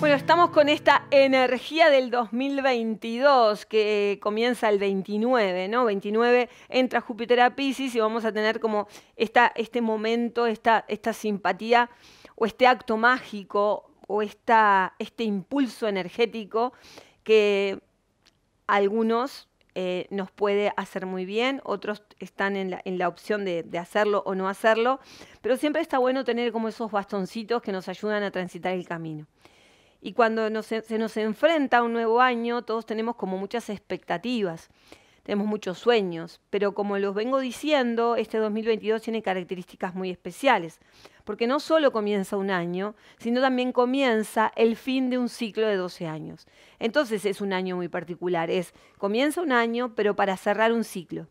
Bueno, estamos con esta energía del 2022 que eh, comienza el 29, ¿no? 29 entra Júpiter a Pisces y vamos a tener como este momento, esta, esta simpatía o este acto mágico o este impulso energético que algunos eh, nos puede hacer muy bien, otros están en la, en la opción de, hacerlo o no hacerlo, pero siempre está bueno tener como esos bastoncitos que nos ayudan a transitar el camino. Y cuando se nos enfrenta un nuevo año, todos tenemos como muchas expectativas, tenemos muchos sueños, pero como los vengo diciendo, este 2022 tiene características muy especiales, porque no solo comienza un año, sino también comienza el fin de un ciclo de 12 años. Entonces es un año muy particular, es comienza un año, pero para cerrar un ciclo.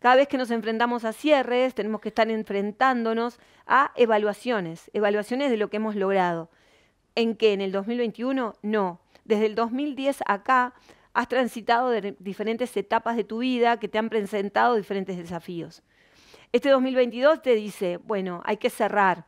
Cada vez que nos enfrentamos a cierres, tenemos que estar enfrentándonos a evaluaciones, evaluaciones de lo que hemos logrado, en que en el 2021 no. Desde el 2010 acá has transitado diferentes etapas de tu vida que te han presentado diferentes desafíos. Este 2022 te dice, bueno, hay que cerrar,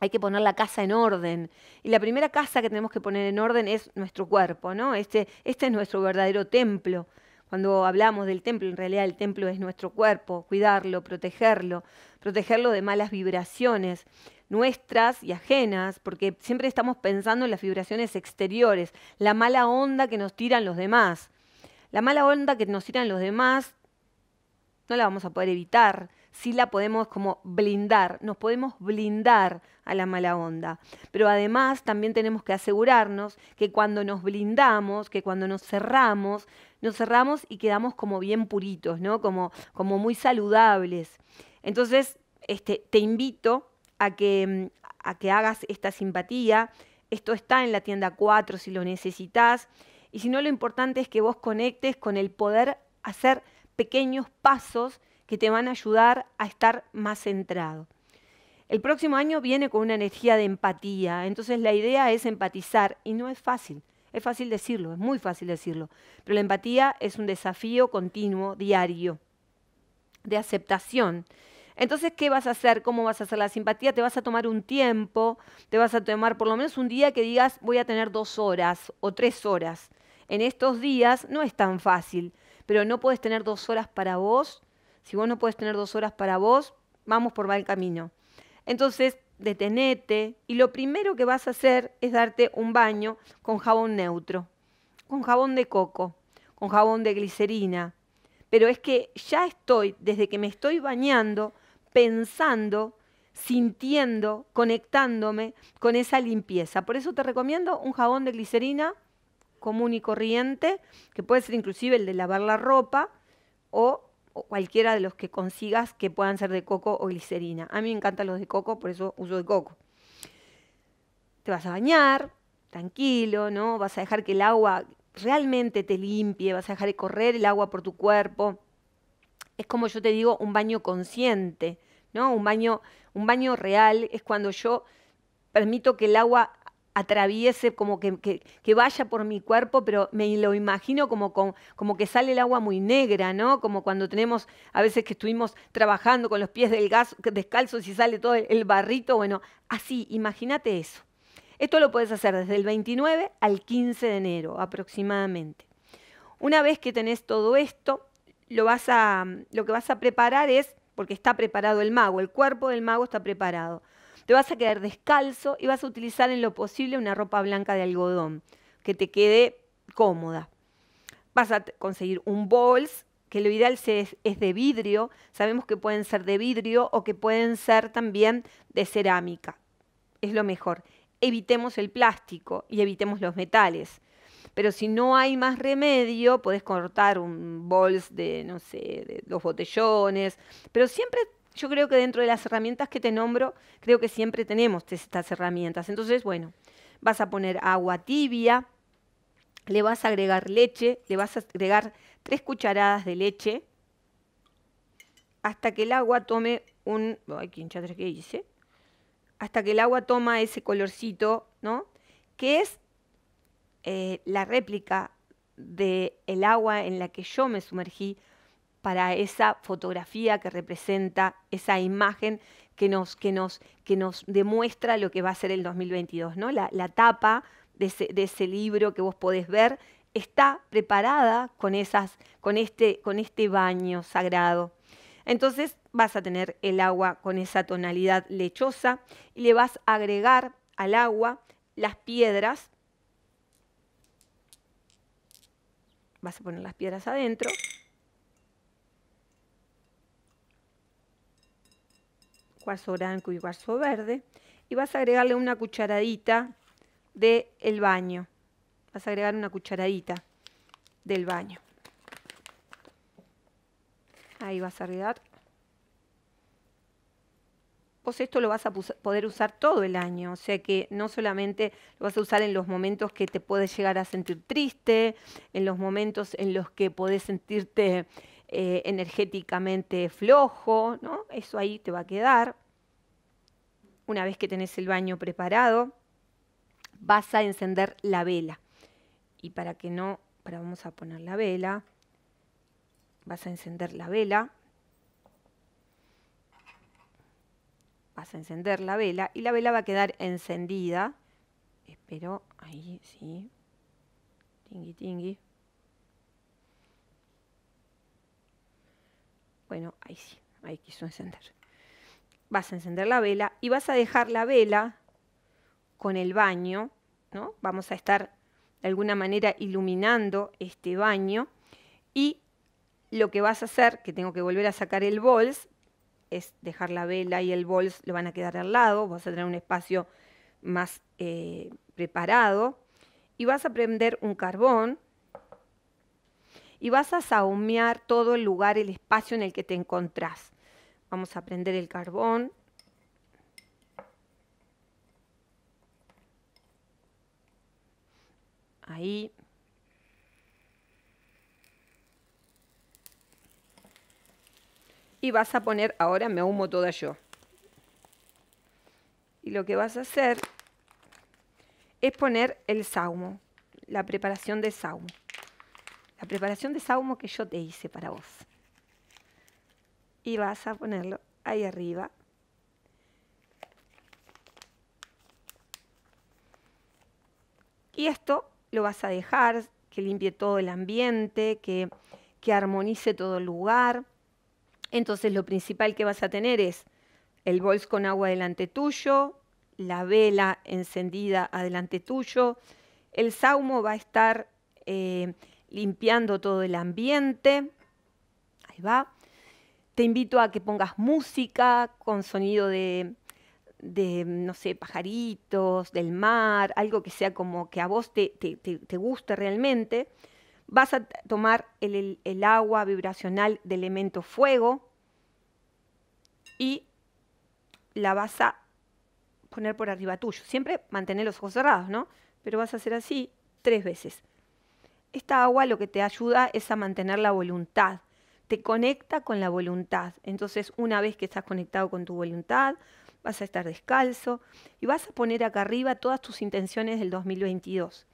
hay que poner la casa en orden. Y la primera casa que tenemos que poner en orden es nuestro cuerpo, ¿no? Este, este es nuestro verdadero templo. Cuando hablamos del templo, en realidad el templo es nuestro cuerpo, cuidarlo, protegerlo, protegerlo de malas vibraciones, nuestras y ajenas, porque siempre estamos pensando en las vibraciones exteriores, la mala onda que nos tiran los demás. La mala onda que nos tiran los demás no la vamos a poder evitar, sí la podemos como blindar, nos podemos blindar a la mala onda. Pero además también tenemos que asegurarnos que cuando nos blindamos, que cuando nos cerramos, nos cerramos y quedamos como bien puritos, ¿no? Como, como muy saludables. Entonces, este, te invito Mm, a que, hagas esta simpatía. Esto está en la tienda 4 si lo necesitas. Y si no, lo importante es que vos conectes con el poder hacer pequeños pasos que te van a ayudar a estar más centrado. El próximo año viene con una energía de empatía, entonces la idea es empatizar y no es fácil. Es fácil decirlo, es muy fácil decirlo, pero la empatía es un desafío continuo, diario, de aceptación entonces, ¿qué vas a hacer? ¿Cómo vas a hacer la simpatía? Te vas a tomar un tiempo, te vas a tomar por lo menos un día que digas, voy a tener dos horas o tres horas. En estos días no es tan fácil, pero no puedes tener dos horas para vos. Si vos no puedes tener dos horas para vos, vamos por mal camino. Entonces, detenete y lo primero que vas a hacer es darte un baño con jabón neutro, con jabón de coco, con jabón de glicerina. Pero es que ya estoy, desde que me estoy bañando, pensando, sintiendo, conectándome con esa limpieza. Por eso te recomiendo un jabón de glicerina común y corriente, que puede ser inclusive el de lavar la ropa o, cualquiera de los que consigas que puedan ser de coco o glicerina. A mí me encantan los de coco, por eso uso de coco. Te vas a bañar, tranquilo, ¿no? Vas a dejar que el agua realmente te limpie, vas a dejar de correr el agua por tu cuerpo es como yo te digo, un baño consciente, ¿no? Un baño, un baño real es cuando yo permito que el agua atraviese, como que, que, vaya por mi cuerpo, pero me lo imagino como, como, que sale el agua muy negra, ¿no? Como cuando tenemos, a veces que estuvimos trabajando con los pies del gas, descalzos y sale todo el barrito, bueno, así, imagínate eso. Esto lo puedes hacer desde el 29 al 15 de enero aproximadamente. Una vez que tenés todo esto, lo, que vas a preparar es, porque está preparado el mago, el cuerpo del mago está preparado. Te vas a quedar descalzo y vas a utilizar en lo posible una ropa blanca de algodón que te quede cómoda. Vas a conseguir un bols, que lo ideal es de vidrio. Sabemos que pueden ser de vidrio o que pueden ser también de cerámica. Es lo mejor. Evitemos el plástico y evitemos los metales. Pero si no hay más remedio, podés cortar un bols de, no sé, de los botellones. Pero siempre, yo creo que dentro de las herramientas que te nombro, creo que siempre tenemos estas herramientas. Entonces, bueno, vas a poner agua tibia, le vas a agregar leche, le vas a agregar tres cucharadas de leche hasta que el agua tome un... Ay, qué ¿qué hice. Hasta que el agua toma ese colorcito, ¿no? Que es eh, la réplica del agua en la que yo me sumergí para esa fotografía que representa esa imagen que nos, que nos, que nos demuestra lo que va a ser el 2022. ¿no? La, tapa de ese, libro que vos podés ver está preparada con, esas, con, este, con este baño sagrado. Entonces vas a tener el agua con esa tonalidad lechosa y le vas a agregar al agua las piedras vas a poner las piedras adentro. Cuarzo blanco y cuarzo verde. Y vas a agregarle una cucharadita del el baño. Vas a agregar una cucharadita del baño. Ahí vas a agregar esto lo vas a poder usar todo el año, o sea que no solamente lo vas a usar en los momentos que te puedes llegar a sentir triste, en los momentos en los que podés sentirte eh, energéticamente flojo, ¿no? Eso ahí te va a quedar. Una vez que tenés el baño preparado, vas a encender la vela. Y para que no, para vamos a poner la vela, vas a encender la vela vas a encender la vela y la vela va a quedar encendida. Espero, ahí sí. Tingui, tingui. Bueno, ahí sí, ahí quiso encender. Vas a encender la vela y vas a dejar la vela con el baño, ¿no? Vamos a estar de alguna manera iluminando este baño y lo que vas a hacer, que tengo que volver a sacar el bols, es dejar la vela y el bols, lo van a quedar al lado, vas a tener un espacio más eh, preparado y vas a prender un carbón y vas a saumear todo el lugar, el espacio en el que te encontrás. Vamos a prender el carbón. Ahí, y vas a poner, ahora me humo toda yo. Y lo que vas a hacer es poner el saumo, la preparación de saumo. La preparación de saumo que yo te hice para vos. Y vas a ponerlo ahí arriba. Y esto lo vas a dejar que limpie todo el ambiente, que, que armonice todo el lugar. Entonces lo principal que vas a tener es el bols con agua delante tuyo, la vela encendida adelante tuyo, el saumo va a estar eh, limpiando todo el ambiente, ahí va. Te invito a que pongas música con sonido de, no sé, pajaritos, del mar, algo que sea como que a vos te guste realmente vas a tomar el, agua vibracional del elemento fuego y la vas a poner por arriba tuyo. Siempre mantener los ojos cerrados, ¿no? Pero vas a hacer así tres veces. Esta agua lo que te ayuda es a mantener la voluntad. Te conecta con la voluntad. Entonces, una vez que estás conectado con tu voluntad, vas a estar descalzo y vas a poner acá arriba todas tus intenciones del 2022.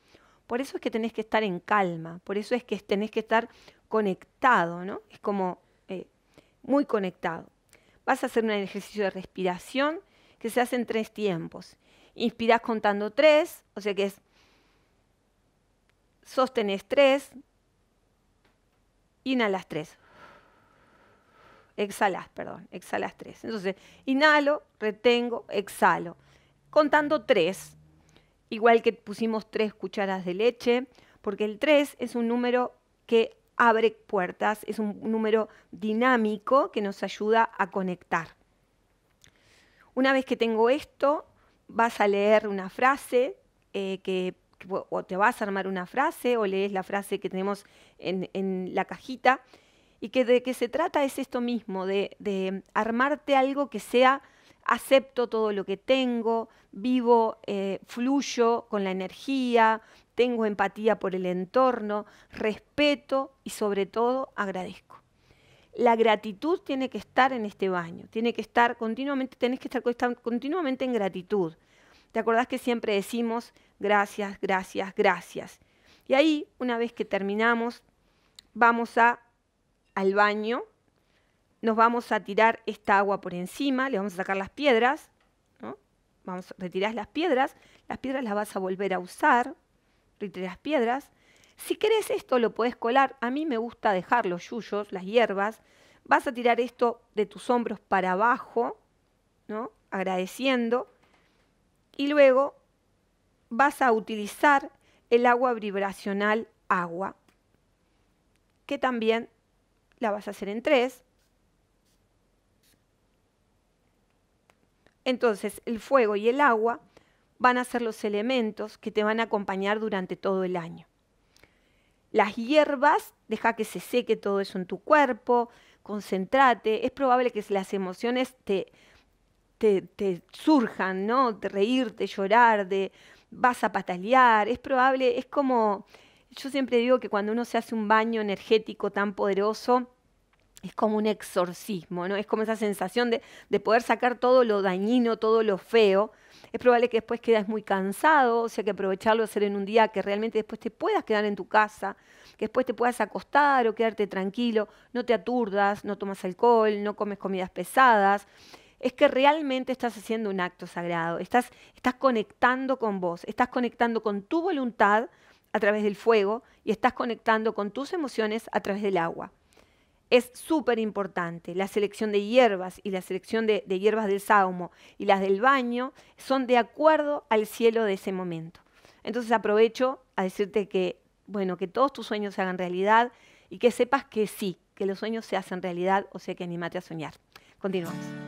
Por eso es que tenés que estar en calma, por eso es que tenés que estar conectado, ¿no? Es como eh, muy conectado. Vas a hacer un ejercicio de respiración que se hace en tres tiempos. Inspirás contando tres, o sea que es sostenés tres, inhalas tres. Exhalas, perdón, exhalas tres. Entonces, inhalo, retengo, exhalo. Contando tres, Igual que pusimos tres cucharas de leche, porque el 3 es un número que abre puertas, es un número dinámico que nos ayuda a conectar. Una vez que tengo esto, vas a leer una frase eh, o te vas a armar una frase o lees la frase que tenemos en, la cajita y que de qué se trata es esto mismo, de, de armarte algo que sea acepto todo lo que tengo, vivo, eh, fluyo con la energía, tengo empatía por el entorno, respeto y sobre todo agradezco. La gratitud tiene que estar en este baño, tiene que estar continuamente, tenés que estar continuamente en gratitud. ¿Te acordás que siempre decimos gracias, gracias, gracias? Y ahí, una vez que terminamos, vamos a, al baño nos vamos a tirar esta agua por encima, le vamos a sacar las piedras, ¿no? vamos, retirar las piedras, las piedras las vas a volver a usar, las piedras. Si querés esto lo podés colar, a mí me gusta dejar los yuyos, las hierbas, vas a tirar esto de tus hombros para abajo, ¿no? agradeciendo, y luego vas a utilizar el agua vibracional agua, que también la vas a hacer en tres, Entonces, el fuego y el agua van a ser los elementos que te van a acompañar durante todo el año. Las hierbas, deja que se seque todo eso en tu cuerpo, concéntrate. es probable que las emociones te, surjan, ¿no? De reírte, llorar, de vas a patalear, es probable, es como, yo siempre digo que cuando uno se hace un baño energético tan poderoso, es como un exorcismo, ¿no? Es como esa sensación de, poder sacar todo lo dañino, todo lo feo. Es probable que después quedes muy cansado, o sea que aprovecharlo hacer en un día que realmente después te puedas quedar en tu casa, que después te puedas acostar o quedarte tranquilo, no te aturdas, no tomas alcohol, no comes comidas pesadas. Es que realmente estás haciendo un acto sagrado, estás conectando con vos, estás conectando con tu voluntad a través del fuego y estás conectando con tus emociones a través del agua es súper importante. La selección de hierbas y la selección de, hierbas del saumo y las del baño son de acuerdo al cielo de ese momento. Entonces aprovecho a decirte que, bueno, que todos tus sueños se hagan realidad y que sepas que sí, que los sueños se hacen realidad, o sea que anímate a soñar. Continuamos.